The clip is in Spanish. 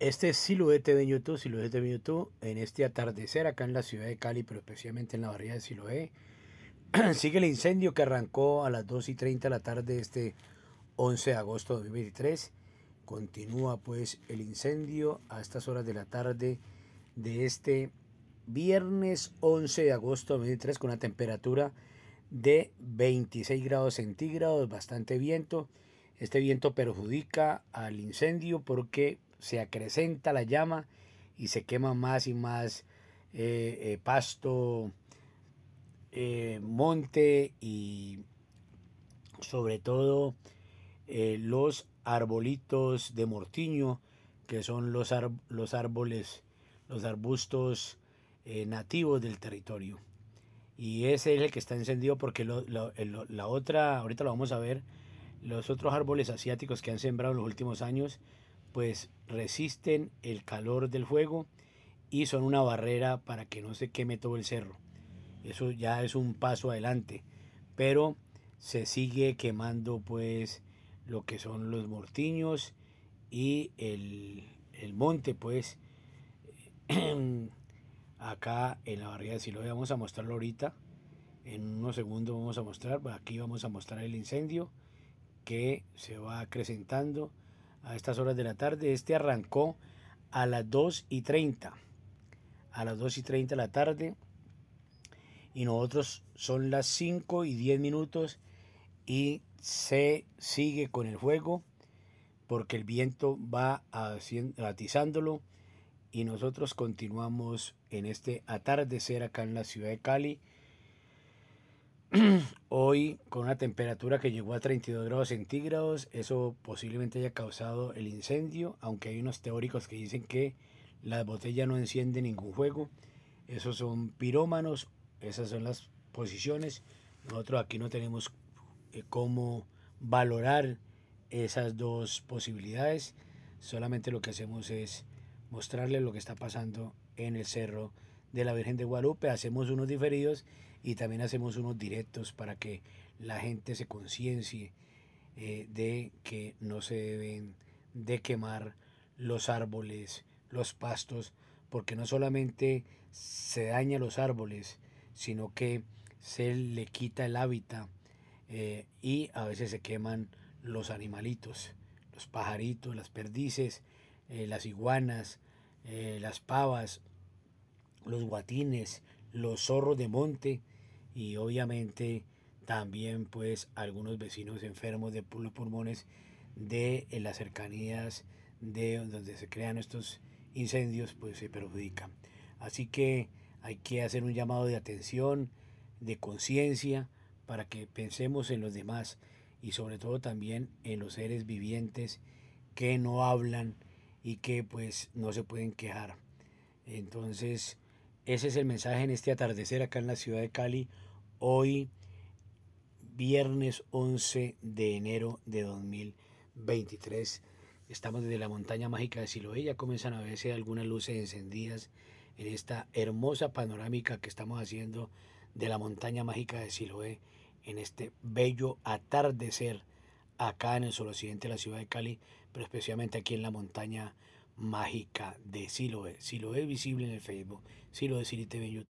Este es Siluete de YouTube, Siluete de YouTube, en este atardecer acá en la ciudad de Cali, pero especialmente en la barriada de Siloé. Sigue el incendio que arrancó a las 2 y 30 de la tarde este 11 de agosto de 2023. Continúa pues el incendio a estas horas de la tarde de este viernes 11 de agosto de 2023 con una temperatura de 26 grados centígrados, bastante viento. Este viento perjudica al incendio porque se acrecenta la llama y se quema más y más eh, eh, pasto, eh, monte y sobre todo los arbolitos de mortiño, que son los, los árboles, los arbustos nativos del territorio. Y ese es el que está encendido porque la otra, ahorita lo vamos a ver, los otros árboles asiáticos que han sembrado en los últimos años, pues resisten el calor del fuego y son una barrera para que no se queme todo el cerro. Eso ya es un paso adelante, pero se sigue quemando pues lo que son los mortiños y el, monte pues acá en la barrera de Siloé vamos a mostrarlo ahorita en unos segundos vamos a mostrar aquí vamos a mostrar el incendio que se va acrecentando a estas horas de la tarde. Este arrancó a las 2 y 30. A las 2 y 30 de la tarde. Y nosotros son las 5 y 10 minutos y se sigue con el fuego porque el viento va atizándolo y nosotros continuamos en este atardecer acá en la ciudad de Cali hoy con una temperatura que llegó a 32 grados centígrados. Eso posiblemente haya causado el incendio, aunque hay unos teóricos que dicen que la botella no enciende ningún fuego. Esos son pirómanos, esas son las posiciones. Nosotros aquí no tenemos eh, cómo valorar esas dos posibilidades. Solamente lo que hacemos es mostrarles lo que está pasando en el cerro de la Virgen de Guadalupe. Hacemos unos diferidos y también hacemos unos directos para que la gente se conciencie eh, de que no se deben de quemar los árboles, los pastos, porque no solamente se daña los árboles, sino que se le quita el hábitat eh, y a veces se queman los animalitos, los pajaritos, las perdices, eh, las iguanas, las pavas, los guatines, los zorros de monte y obviamente también pues algunos vecinos enfermos de los pulmones de las cercanías de donde se crean estos incendios pues se perjudican. Así que hay que hacer un llamado de atención, de conciencia, para que pensemos en los demás y sobre todo también en los seres vivientes que no hablan y que pues no se pueden quejar. Entonces ese es el mensaje en este atardecer acá en la ciudad de Cali, hoy viernes 11 de enero de 2023. Estamos desde la montaña mágica de Siloé, ya comienzan a verse algunas luces encendidas en esta hermosa panorámica que estamos haciendo de la montaña mágica de Siloé en este bello atardecer acá en el occidente de la ciudad de Cali, pero especialmente aquí en la montaña mágica de lo es visible en el Facebook, Siloé, lo TV en YouTube.